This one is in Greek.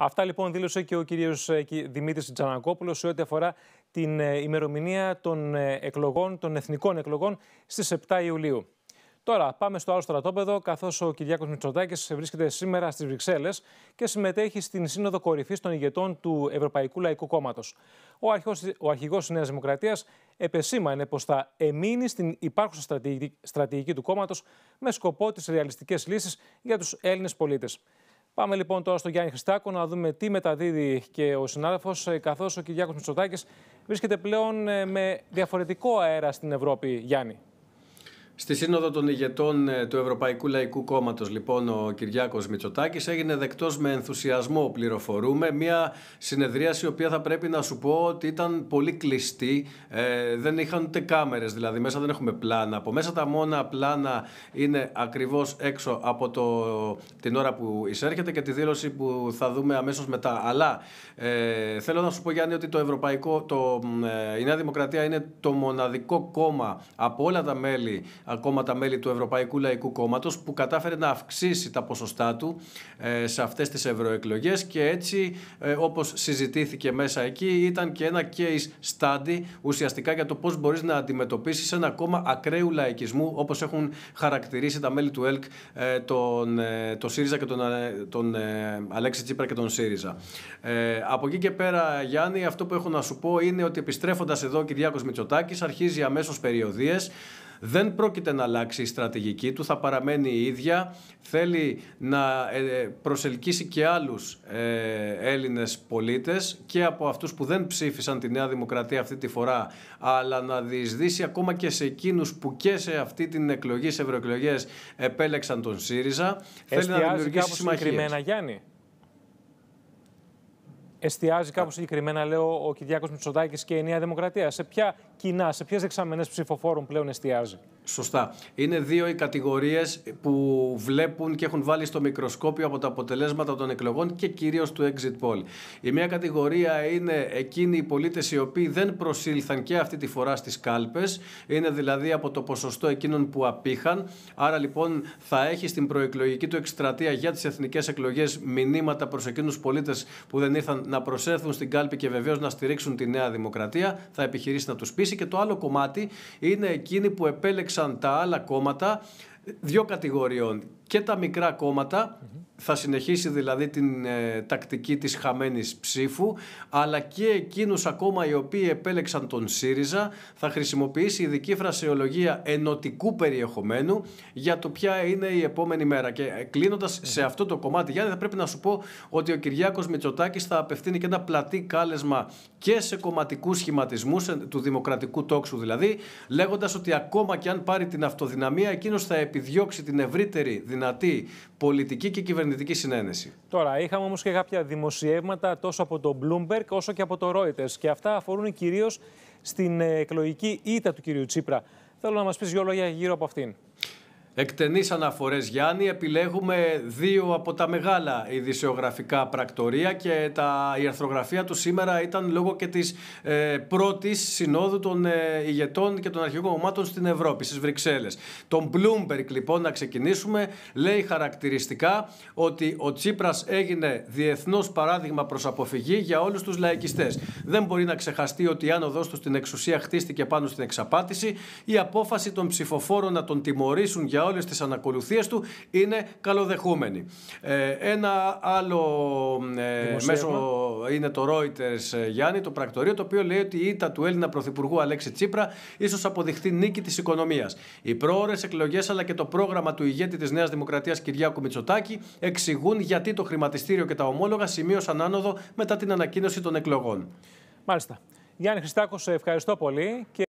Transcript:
Αυτά λοιπόν δήλωσε και ο κύριος ε, Δημήτρης Τζανακόπουλος σε ό,τι αφορά την ε, ημερομηνία των ε, εκλογών, των εθνικών εκλογών στις 7 Ιουλίου. Τώρα πάμε στο άλλο στρατόπεδο, καθώς ο Κυριάκος Μητσοτάκης βρίσκεται σήμερα στις Βρυξέλλες και συμμετέχει στην Σύνοδο Κορυφής των ηγετών του Ευρωπαϊκού Λαϊκού Κόμματος. Ο, αρχηγός, ο αρχηγός της Νέας Δημοκρατίας επεσήμανε πως θα εμείνει στην υπάρχουσα στρατηγική, του κόμματος με σκοπό τις ρεαλιστικές λύσεις για τους Έλληνες πολίτες. Πάμε λοιπόν τώρα στο Γιάννη Χριστάκο να δούμε τι μεταδίδει και ο συνάδελφος, ε, καθώς ο Κυριάκος Μητσοτάκης βρίσκεται πλέον ε, με διαφορετικό αέρα στην Ευρώπη, Γιάννη. Στη Σύνοδο των Ηγετών ε, του Ευρωπαϊκού Λαϊκού Κόμματος, λοιπόν, ο Κυριάκος Μητσοτάκης έγινε δεκτός με ενθουσιασμό, πληροφορούμε. Μια συνεδρίαση, η οποία θα πρέπει να σου πω ότι ήταν πολύ κλειστή. Ε, δεν είχαν ούτε κάμερες, δηλαδή μέσα δεν έχουμε πλάνα. Από μέσα τα μόνα πλάνα είναι ακριβώς έξω από το, την ώρα που εισέρχεται και τη δήλωση που θα δούμε αμέσως μετά. Αλλά ε, θέλω να σου πω, Γιάννη, ότι το Ευρωπαϊκό, το, ε, η Νέα Δημοκρατία είναι το μοναδικό κόμμα από όλα τα μέλη ακόμα τα μέλη του Ευρωπαϊκού Λαϊκού Κόμματος που κατάφερε να αυξήσει τα ποσοστά του ε, σε αυτές τις ευρωεκλογές και έτσι ε, όπως συζητήθηκε μέσα εκεί ήταν και ένα case study ουσιαστικά για το πώς μπορείς να αντιμετωπίσεις ένα κόμμα ακραίου λαϊκισμού όπως έχουν χαρακτηρίσει τα μέλη του ΕΛΚ ε, τον, τον ΣΥΡΙΖΑ και τον, τον Αλέξη Τσίπρα και τον ΣΥΡΙΖΑ. από εκεί και πέρα Γιάννη αυτό που έχω να σου πω είναι ότι επιστρέφοντας εδώ ο Κυριάκος Μητσοτάκης αρχίζει αμέσως περιοδίες δεν πρόκειται να αλλάξει η στρατηγική του, θα παραμένει η ίδια. Θέλει να ε, ε, προσελκύσει και άλλους ε, Έλληνες πολίτες και από αυτούς που δεν ψήφισαν τη Νέα Δημοκρατία αυτή τη φορά, αλλά να διεισδύσει ακόμα και σε εκείνους που και σε αυτή την εκλογή, σε ευρωεκλογές, επέλεξαν τον ΣΥΡΙΖΑ. Εστιάζει Θέλει να δημιουργήσει Συγκεκριμένα, Γιάννη εστιάζει κάπου συγκεκριμένα, λέω, ο Κυριάκος Μητσοτάκης και η Νέα Δημοκρατία. Σε ποια κοινά, σε ποιες δεξαμενές ψηφοφόρων πλέον εστιάζει. Σωστά. Είναι δύο οι κατηγορίες που βλέπουν και έχουν βάλει στο μικροσκόπιο από τα αποτελέσματα των εκλογών και κυρίως του exit poll. Η μία κατηγορία είναι εκείνοι οι πολίτες οι οποίοι δεν προσήλθαν και αυτή τη φορά στις κάλπες. Είναι δηλαδή από το ποσοστό εκείνων που απήχαν. Άρα λοιπόν θα έχει στην προεκλογική του εκστρατεία για τις εθνικές εκλογές μηνύματα προς εκείνους πολίτες που δεν ήρθαν να προσέλθουν στην κάλπη και βεβαίως να στηρίξουν τη Νέα Δημοκρατία, θα επιχειρήσει να τους πείσει. Και το άλλο κομμάτι είναι εκείνοι που επέλεξαν τα άλλα κόμματα δύο κατηγοριών. Και τα μικρά θα συνεχίσει δηλαδή την ε, τακτική της χαμένης ψήφου, αλλά και εκείνους ακόμα οι οποίοι επέλεξαν τον ΣΥΡΙΖΑ, θα χρησιμοποιήσει ειδική φρασεολογία ενωτικού περιεχομένου για το ποια είναι η επόμενη μέρα. Και ε, κλεινοντας σε αυτό το κομμάτι, Γιάννη, θα πρέπει να σου πω ότι ο Κυριάκος Μητσοτάκης θα απευθύνει και ένα πλατή κάλεσμα και σε κομματικούς σχηματισμούς ε, του δημοκρατικού τόξου δηλαδή, λέγοντας ότι ακόμα και αν πάρει την αυτοδυναμία, εκείνος θα επιδιώξει την ευρύτερη δυνατή πολιτική και κυβερνητική συνένεση. Τώρα, είχαμε όμως και κάποια δημοσιεύματα τόσο από το Bloomberg όσο και από το Reuters. Και αυτά αφορούν κυρίως στην εκλογική ήττα του κυρίου Τσίπρα. Θέλω να μας πεις δύο λόγια γύρω από αυτήν. Εκτενείς αναφορές Γιάννη, επιλέγουμε δύο από τα μεγάλα ειδησιογραφικά πρακτορία και τα, η αρθρογραφία του σήμερα ήταν λόγω και της ε, πρώτης συνόδου των ε, ηγετών και των αρχηγών κομμάτων στην Ευρώπη, στις Βρυξέλλες. Τον Bloomberg λοιπόν να ξεκινήσουμε λέει χαρακτηριστικά ότι ο Τσίπρας έγινε διεθνώς παράδειγμα προς αποφυγή για όλους τους λαϊκιστές. Δεν μπορεί να ξεχαστεί ότι η άνοδός του στην εξουσία χτίστηκε πάνω στην εξαπάτηση. Η απόφαση των ψηφοφόρων να τον τιμωρήσουν για όλες τις ανακολουθίες του είναι καλοδεχούμενοι. Ε, ένα άλλο ε, μέσο είναι το Reuters ε, Γιάννη, το πρακτορείο, το οποίο λέει ότι η ήττα του Έλληνα Πρωθυπουργού Αλέξη Τσίπρα ίσως αποδειχθεί νίκη της οικονομίας. Οι πρόορες εκλογές, αλλά και το πρόγραμμα του ηγέτη της Νέας Δημοκρατίας Κυριάκου Μητσοτάκη εξηγούν γιατί το χρηματιστήριο και τα ομόλογα σημείωσαν άνοδο μετά την ανακοίνωση των εκλογών. Μάλιστα. Γιάννη Χριστάκος, ευχαριστώ πολύ. Και...